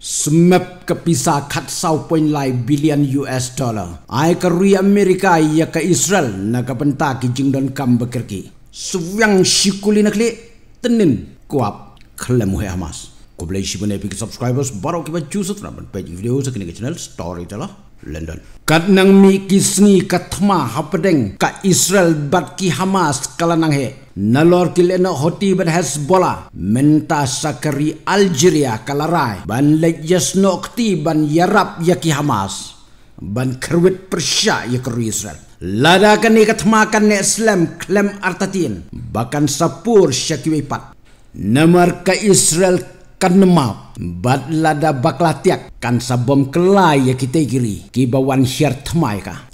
Semep kepisah kat sau poin lai bilion US dollar. Ai keri Amerika ia ke Israel na ke pentak ki jing dan kam bekerki. Suwang sikuli nakli tenin kuap kelemu he Hamas. Ko boleh si bune subscribers baro ki baju sutra ban page video sa kini channel story tala London. Kat nang mi kisni katma hapdeng ka Israel bat ki Hamas kala nang he Nalor kilenok hoti ban Hezbollah menta sakari Algeria kalarai ban lejas nokti ban yarab yaki Hamas ban kerwit persya yakri Israel. Ladakan ni katmakan ni Islam klem artatin bakan sapur syakiwipat. Namar ke Israel kan nemau bat lada baklatiak kan sabom kelai yaki tegiri kibawan syar temai ka.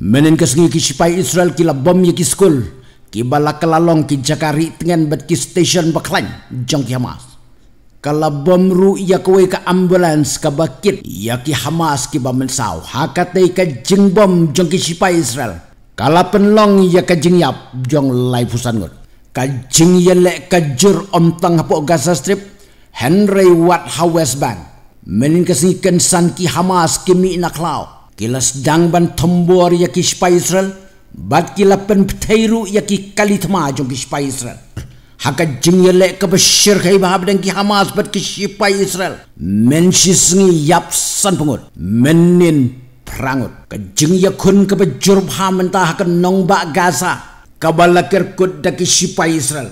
Menin kesengi kisipai Israel kila bom yaki kiskul kibala kelalong ki jakari tengen bet ki station beklan jong ki hamas kala bomru ia kowe ka ambulans ka bakit ya ki hamas ki ba mensau hakate ka jing bom jong ki sipai israel kala penlong ia ka jing yap jong lai pusan ngot ka jing ya ka jur om tang hapok gaza strip henry Watt ha bank menin kasingkan san ki hamas ki mi naklao kila sedang ban tombor ya ki sipai israel bat ki lapen pteiru ya ki kalit ma jo ki shpa israel haka jing ye lek ba shir khay ba habdan ki hamas bat ki shpa israel men shi sngi yap san pungut menin prangut ka jing ye khun ka ba jur ba menta haka nong ba gaza ka ba lakir kut da ki shpa israel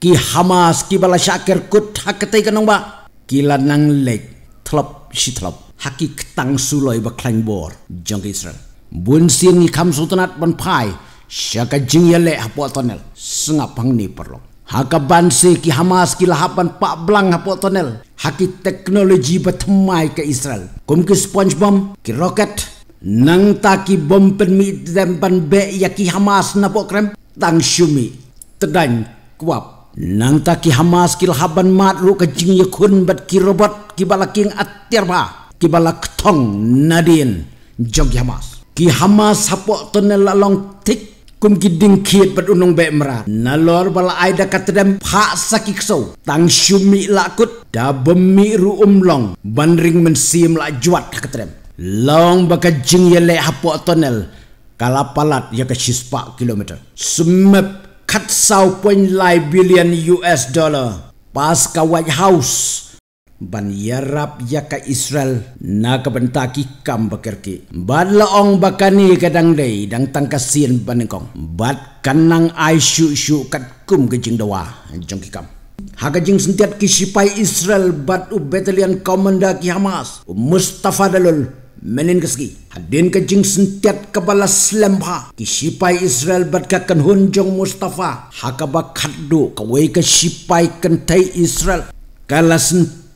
ki hamas ki bala shakir kut haka tai ka nong ba ki lanang lek thlop shi thlop haki ktang suloi ba klang bor jong israel บุญสิ่งคำสุตนัดบรรพายชักจิงยเละฮปวตเนลสงับพังนี้ปรลงหากบันเซกิฮามาสกิลาฮับันปะบลังฮปวตเนลหากิเทคโนโลยีบัตมายกับอิสราเอลคุมกิสปอนจ์บอมกิโรเกตนังตากิบอมเป็นมีดเดมบันเบะยากิฮามาสนับพวกเรมตังชูมีตดันกวบนังตากิฮามาสกิลาฮับันมาดรูกจิงยคุนบัตกิโรบอตกิบาลกิงอัตเทียร์บากิบาลกทองนาดินจงยามาส ki hama sapo tonel lalong tik kum giding kiet pat unung be mra nalor bala aida katadem pha sakik so tang shumi lakut da bemi ru umlong banring men sim la juat katadem long baka jing yele hapo tonel kalapalat ya ke sispa kilometer semep kat sau point lai billion US dollar pas ka white house ban yarap ya Israel na ka benta ki kam bakerki bad laong bakani kadang dei dang tangkasin banikong bad kanang ai shu shu kat kum ke jing dawa jong ki kam Haga jing sentiat ki sipai Israel bat u battalion komanda ki Hamas u Mustafa Dalol menin keski hadin ke jing sentiat ke bala slempa ha, ki sipai Israel bat ka kan jong Mustafa haka bakaddu ka wei ka sipai kentai kan Israel kala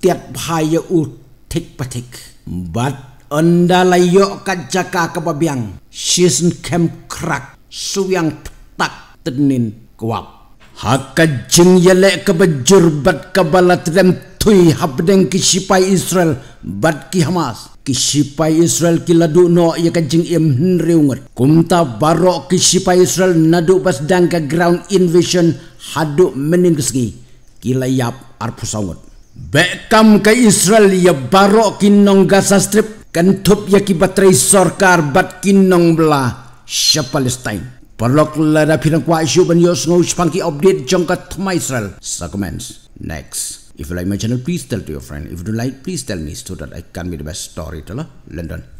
tiap bahaya utik patik. Bat anda layok kat jaka kebabiang. Shizn kem krak. Suyang tak tenin kuap. Haka jeng yelek kebajur bat kebalat rem tui habdeng kisipai Israel bat ki Hamas. Kisipai Israel ki ladu no ya jeng im hendriungat. Kumta barok kisipai Israel nadu bas dangka ground invasion haduk meningkesngi. Kila yap arpusangat. Beckham ke Israel ya barok kinong Gaza Strip kentup ya kibatrei sorkar bat kinong bela sya Palestine. Perlok lada pinang kuat isu ban yos ngau sepangki update jongkat tema Israel. Sakumens. Next. If you like my channel, please tell to your friend. If you don't like, please tell me so that I can be the best storyteller. London.